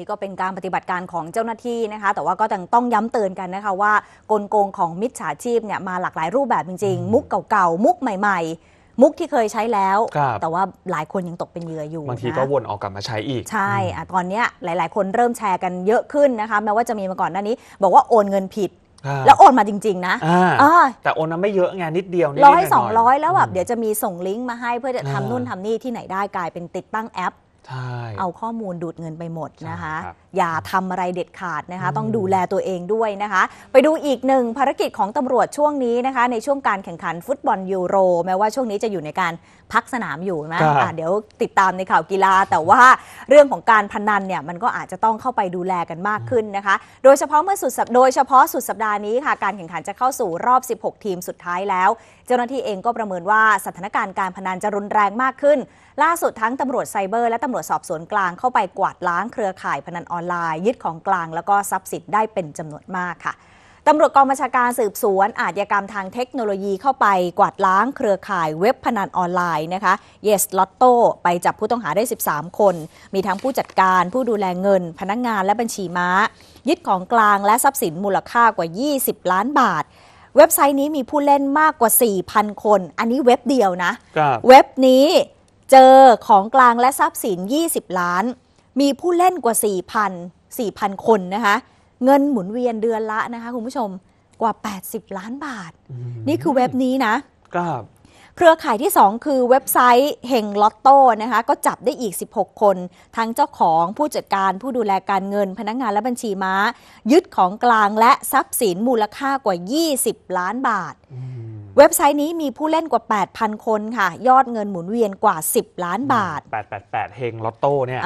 นี่ก็เป็นการปฏิบัติการของเจ้าหน้าที่นะคะ แต่ว่าก็ต้องย้ำเตือนกันนะคะว่า กลโกงของมิจฉาชีพเนี่ยมาหลากหลายรูปแบบจริงๆมุกเก่าๆมุกใหม่ ๆ มุกที่เคยใช้แล้ว แต่ว่าหลายคนยังตกเป็นเหยื่ออยู่บางทีก็วนออกกลับมาใช้อีก ใช่อตอนนี้หลายๆ คนเริ่มแชร์กันเยอะขึ้นนะคะแม้ว่าจะมีมาก่อนหน้านี้ บอกว่าโอนเงินผิด แล้วโอนมาจริงๆนะแต่โอนนั้นไม่เยอะไงนิดเดียวร้อยสองร้อยแล้วแบบเดี๋ยวจะมีส่งลิงก์มาให้เพื่อจะทำนู่นทำนี่ที่ไหนได้กลายเป็นติดตั้งแอปเอาข้อมูลดูดเงินไปหมดนะคะ อย่าทำอะไรเด็ดขาดนะคะ ต้องดูแลตัวเองด้วยนะคะ ไปดูอีกหนึ่งภารกิจของตำรวจช่วงนี้นะคะ ในช่วงการแข่งขันฟุตบอลยูโร แม้ว่าช่วงนี้จะอยู่ในการพักสนามอยู่นะะเดี๋ยวติดตามในข่าวกีฬา แต่ว่าเรื่องของการพนันเนี่ย มันก็อาจจะต้องเข้าไปดูแลกันมากขึ้นนะคะ โดยเฉพาะเมื่อสุดโดยเฉพาะสุดสัปดาห์นี้ค่ะ การแข่งขันจะเข้าสู่รอบ 16 ทีมสุดท้ายแล้ว เจ้าหน้าที่เองก็ประเมินว่าสถานการณ์การพนันจะรุนแรงมากขึ้น ล่าสุดทั้งตำรวจไซเบอร์และำรวจสอบสวนกลางเข้าไปกวาดล้าง เครือข่ายพนันออนไลน์ ยึดของกลาง แล้วก็ทรัพย์สินได้เป็นจำนวนมากค่ะตำรวจกองบัญชาการสืบสวน อาชญากรรมทางเทคโนโลยีเข้าไปกวาดล้างเครือข่ายเว็บพนันออนไลน์นะคะ Yes Lotto ไปจับผู้ต้องหาได้ 13 คน มีทั้งผู้จัดการผู้ดูแลเงิน พนักงงานและบัญชีม้า ยึดของกลาง และทรัพย์สินมูลค่ากว่า 20 ล้านบาท เว็บไซต์นี้มีผู้เล่นมากกว่า4,000 คน อันนี้เว็บเดียวนะเว็บนี้เจอของกลางและทรัพย์สิน 20 ล้าน มีผู้เล่นกว่า 4,000 4,000 คนนะคะ เงินหมุนเวียนเดือนละนะคะคุณผู้ชมกว่า 80 ล้านบาท นี่คือเว็บนี้นะครับเครือข่ายที่ 2 คือเว็บไซต์เฮงลอตโต้นะคะ ก็จับได้อีก 16 คน ทั้งเจ้าของผู้จัดการผู้ดูแลการเงินพนักงงานและบัญชีม้า ยึดของกลางและทรัพย์สินมูลค่ากว่า 20 ล้านบาทเว็บไซต์นี้มีผู้เล่นกว่า 8,000 คนค่ะ ยอดเงินหมุนเวียนกว่า 10 ล้านบาท 888เฮงลอตโต้เนี่ย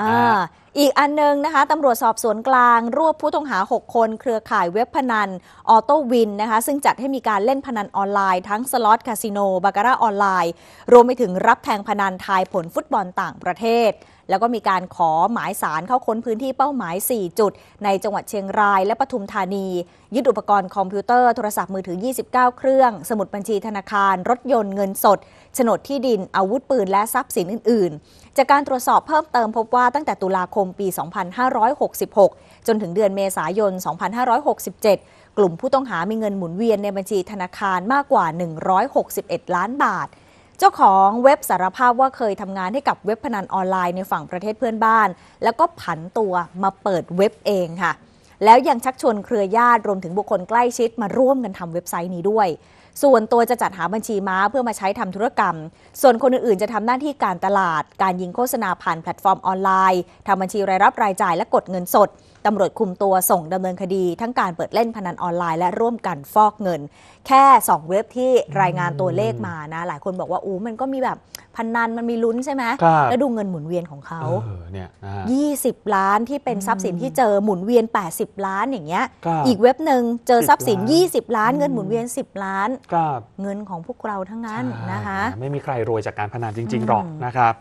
อีกอันนึงนะคะตำรวจสอบสวนกลาง รวบผู้ต้องหา 6 คน เครือข่ายเว็บพนันออโต้วินนะคะซึ่งจัดให้มีการเล่นพนันออนไลน์ ทั้งสล็อตคาสิโนบาการ่าออนไลน์ รวมไปถึงรับแทงพนันทายผลฟุตบอลต่างประเทศแล้วก็มีการขอหมายสารเข้าค้นพื้นที่เป้าหมาย 4 จุด ในจังหวัดเชียงรายและปทุมธานี ยึดอุปกรณ์คอมพิวเตอร์โทรศัพท์มือถือ 29 เครื่อง สมุดบัญชีธนาคาร รถยนต์เงินสดโฉนดที่ดินอาวุธปืนและทรัพย์สินอื่นๆ จากการตรวจสอบเพิ่มเติมพบว่าตั้งแต่ตุลาคมปี 2566 จนถึงเดือนเมษายน 2567 กลุ่มผู้ต้องหามีเงินหมุนเวียนในบัญชีธนาคารมากกว่า 161 ล้านบาทจ้าของเว็บสารภาพว่าเคยทำงานให้กับเว็บพนันออนไลน์ในฝั่งประเทศเพื่อนบ้าน แล้วก็ผันตัวมาเปิดเว็บเองค่ะ แล้วยังชักชวนเครือญาติรวมถึงบุคคลใกล้ชิดมาร่วมกันทำเว็บไซต์นี้ด้วย ส่วนตัวจะจัดหาบัญชีม้าเพื่อมาใช้ทำธุรกรรม ส่วนคนอื่น ๆ จะทำหน้าที่การตลาดการยิงโฆษณาผ่านแพลตฟอร์มออนไลน์ทำบัญชีรายรับรายจ่ายและกดเงินสดตำรวจคุมตัวส่ง ดำเนินคดีทั้งการเปิดเล่นพนันออนไลน์และร่วมกันฟอกเงิน แค่ 2 เว็บที่รายงานตัวเลขมานะ หลายคนบอกว่าอู้มันก็มีแบบ พนันมันมีลุ้นใช่ไหม แล้วดูเงินหมุนเวียนของเขาเนี่ยยี่สิบล้านที่เป็นทรัพย์สินที่เจอหมุนเวียน 80 ล้านอย่างเงี้ย อีกเว็บหนึ่งเจอทรัพย์สิน 20 ล้าน เงินหมุนเวียน 10 ล้าน เงินของพวกเราทั้งนั้นนะคะไม่มีใครรวยจากการพนันจริงๆหรอกนะครับ